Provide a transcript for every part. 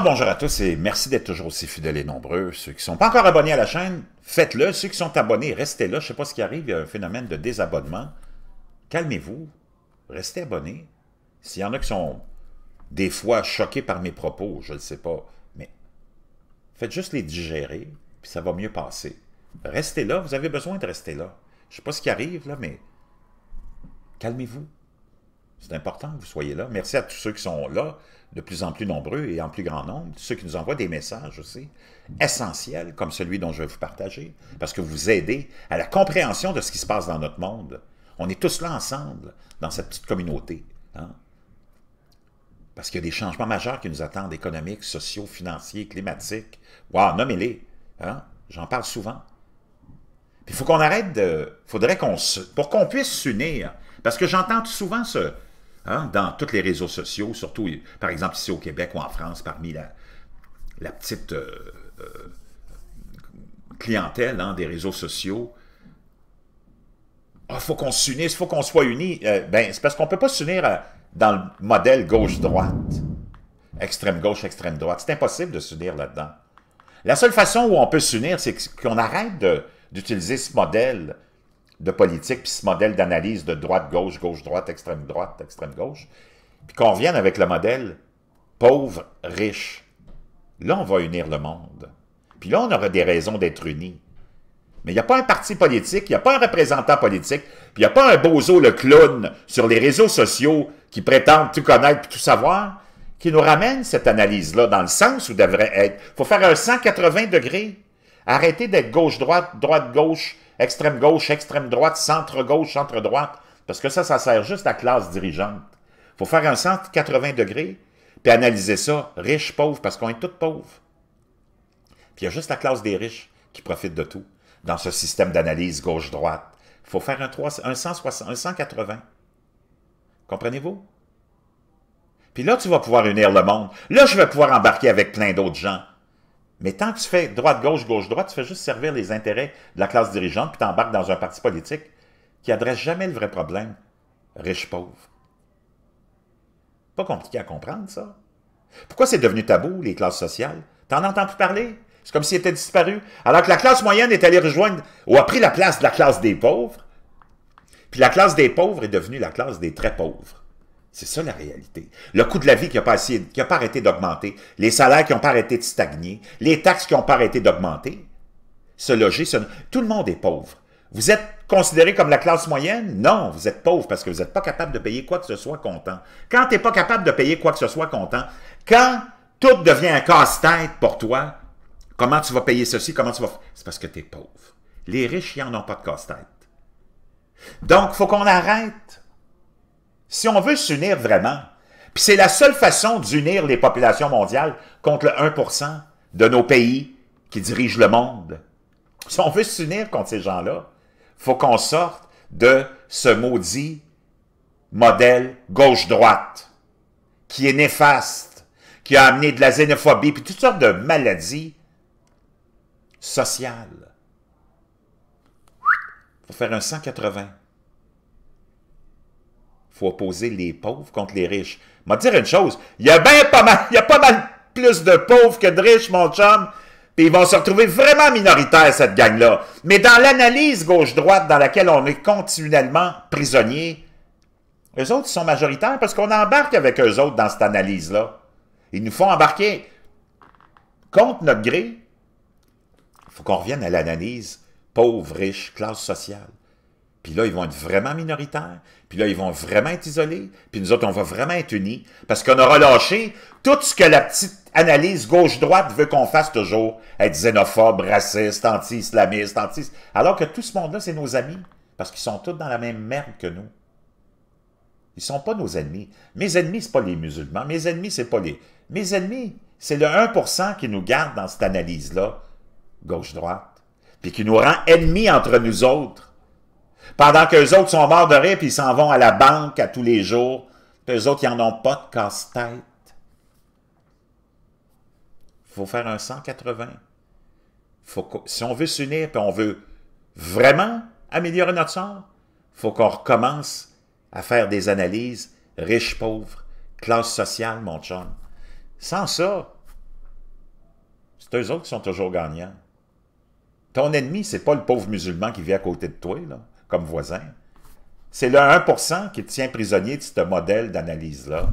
bonjour à tous et merci d'être toujours aussi fidèles et nombreux. Ceux qui ne sont pas encore abonnés à la chaîne, faites-le. Ceux qui sont abonnés, restez là. Je ne sais pas ce qui arrive, il y a un phénomène de désabonnement. Calmez-vous, restez abonnés. S'il y en a qui sont des fois choqués par mes propos, je ne sais pas, mais faites juste les digérer, puis ça va mieux passer. Restez là, vous avez besoin de rester là. Je ne sais pas ce qui arrive là, mais calmez-vous. C'est important que vous soyez là. Merci à tous ceux qui sont là, de plus en plus nombreux et en plus grand nombre, ceux qui nous envoient des messages aussi, essentiels, comme celui dont je vais vous partager, parce que vous aidez à la compréhension de ce qui se passe dans notre monde. On est tous là ensemble, dans cette petite communauté. Hein. Parce qu'il y a des changements majeurs qui nous attendent, économiques, sociaux, financiers, climatiques. Waouh, nommez-les. Hein. J'en parle souvent. Puis il faut qu'on arrête de... faudrait qu'on Pour qu'on puisse s'unir. Parce que j'entends souvent ce, Hein, dans tous les réseaux sociaux, surtout par exemple ici au Québec ou en France, parmi la, petite euh, clientèle hein, des réseaux sociaux. Il ah, faut qu'on s'unisse, il faut qu'on soit unis. Euh, ben, c'est parce qu'on ne peut pas s'unir euh, dans le modèle gauche-droite, extrême-gauche, extrême-droite. C'est impossible de s'unir là-dedans. La seule façon où on peut s'unir, c'est qu'on arrête d'utiliser ce modèle de politique, puis ce modèle d'analyse de droite-gauche, gauche-droite, extrême-droite, extrême-gauche, puis qu'on revienne avec le modèle pauvre-riche. Là, on va unir le monde. Puis là, on aura des raisons d'être unis. Mais il n'y a pas un parti politique, il n'y a pas un représentant politique, puis il n'y a pas un bozo le clown sur les réseaux sociaux qui prétendent tout connaître tout savoir, qui nous ramène cette analyse-là dans le sens où devrait être. Il faut faire un 180 degrés. Arrêtez d'être gauche-droite, droite-gauche, extrême gauche, extrême droite, centre gauche, centre droite, parce que ça, ça sert juste à classe dirigeante. Il faut faire un 180 degrés, puis analyser ça, riche, pauvre, parce qu'on est tous pauvres. Puis il y a juste la classe des riches qui profite de tout dans ce système d'analyse gauche-droite. Il faut faire un, 160, un 180. Comprenez-vous? Puis là, tu vas pouvoir unir le monde. Là, je vais pouvoir embarquer avec plein d'autres gens. Mais tant que tu fais droite-gauche, gauche-droite, tu fais juste servir les intérêts de la classe dirigeante, puis tu embarques dans un parti politique qui adresse jamais le vrai problème, riche-pauvre. Pas compliqué à comprendre, ça. Pourquoi c'est devenu tabou, les classes sociales? T'en entends plus parler? C'est comme s'il était disparu. Alors que la classe moyenne est allée rejoindre, ou a pris la place de la classe des pauvres, puis la classe des pauvres est devenue la classe des très pauvres. C'est ça la réalité. Le coût de la vie qui n'a pas, arrêté d'augmenter, les salaires qui n'ont pas arrêté de stagner, les taxes qui n'ont pas arrêté d'augmenter, se loger, tout le monde est pauvre. Vous êtes considéré comme la classe moyenne? Non, vous êtes pauvre parce que vous n'êtes pas capable de payer quoi que ce soit content. Quand tu n'es pas capable de payer quoi que ce soit content, quand tout devient un casse-tête pour toi, comment tu vas payer ceci, comment tu vas... C'est parce que tu es pauvre. Les riches, ils n'en ont pas de casse-tête. Donc, il faut qu'on arrête si on veut s'unir vraiment, puis c'est la seule façon d'unir les populations mondiales contre le 1% de nos pays qui dirigent le monde. Si on veut s'unir contre ces gens-là, faut qu'on sorte de ce maudit modèle gauche-droite qui est néfaste, qui a amené de la xénophobie, puis toutes sortes de maladies sociales. Il faut faire un 180 faut opposer les pauvres contre les riches. M'a dire une chose, il y a bien pas mal, il y a pas mal plus de pauvres que de riches, mon chum. Puis ils vont se retrouver vraiment minoritaires, cette gang-là. Mais dans l'analyse gauche-droite dans laquelle on est continuellement prisonnier, eux autres, sont majoritaires parce qu'on embarque avec eux autres dans cette analyse-là. Ils nous font embarquer contre notre gré. Il faut qu'on revienne à l'analyse pauvre, riche, classe sociale. Puis là, ils vont être vraiment minoritaires. Puis là, ils vont vraiment être isolés. Puis nous autres, on va vraiment être unis. Parce qu'on aura lâché tout ce que la petite analyse gauche-droite veut qu'on fasse toujours. Être xénophobe, raciste, anti-islamiste, anti... Alors que tout ce monde-là, c'est nos amis. Parce qu'ils sont tous dans la même merde que nous. Ils sont pas nos ennemis. Mes ennemis, c'est pas les musulmans. Mes ennemis, c'est pas les... Mes ennemis, c'est le 1% qui nous garde dans cette analyse-là, gauche-droite. Puis qui nous rend ennemis entre nous autres. Pendant les autres sont morts de rire, puis ils s'en vont à la banque à tous les jours. les autres, ils n'en ont pas de casse-tête. Il faut faire un 180. Faut si on veut s'unir, et on veut vraiment améliorer notre sort, il faut qu'on recommence à faire des analyses riches-pauvres, classe sociale, mon chum. Sans ça, c'est eux autres qui sont toujours gagnants. Ton ennemi, c'est pas le pauvre musulman qui vit à côté de toi, là comme voisin. C'est le 1 qui tient prisonnier de ce modèle d'analyse-là.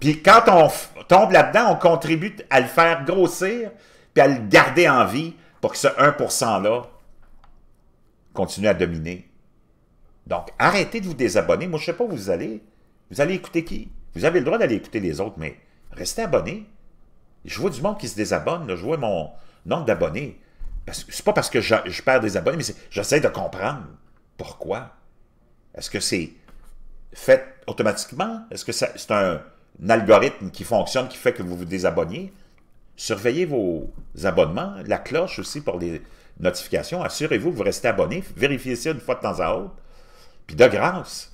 Puis quand on tombe là-dedans, on contribue à le faire grossir, puis à le garder en vie pour que ce 1 %-là continue à dominer. Donc, arrêtez de vous désabonner. Moi, je ne sais pas où vous allez. Vous allez écouter qui? Vous avez le droit d'aller écouter les autres, mais restez abonnés. Je vois du monde qui se désabonne. Je vois mon nombre d'abonnés. C'est pas parce que je, je perds des abonnés, mais j'essaie de comprendre. Pourquoi? Est-ce que c'est fait automatiquement? Est-ce que c'est un, algorithme qui fonctionne, qui fait que vous vous désabonniez? Surveillez vos abonnements, la cloche aussi pour les notifications. Assurez-vous que vous restez abonné. Vérifiez ça une fois de temps à autre. Puis de grâce,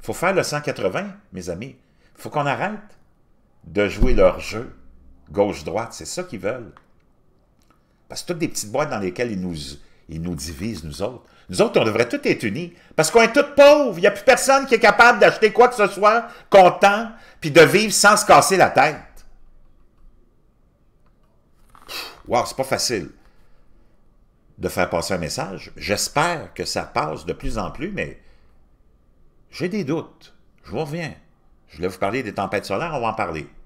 il faut faire le 180, mes amis. Il faut qu'on arrête de jouer leur jeu gauche-droite. C'est ça qu'ils veulent. Parce que toutes des petites boîtes dans lesquelles ils nous il nous divise, nous autres. Nous autres, on devrait tous être unis, parce qu'on est tous pauvres. Il n'y a plus personne qui est capable d'acheter quoi que ce soit, content, puis de vivre sans se casser la tête. Wow, c'est pas facile de faire passer un message. J'espère que ça passe de plus en plus, mais j'ai des doutes. Je vous reviens. Je voulais vous parler des tempêtes solaires, on va en parler.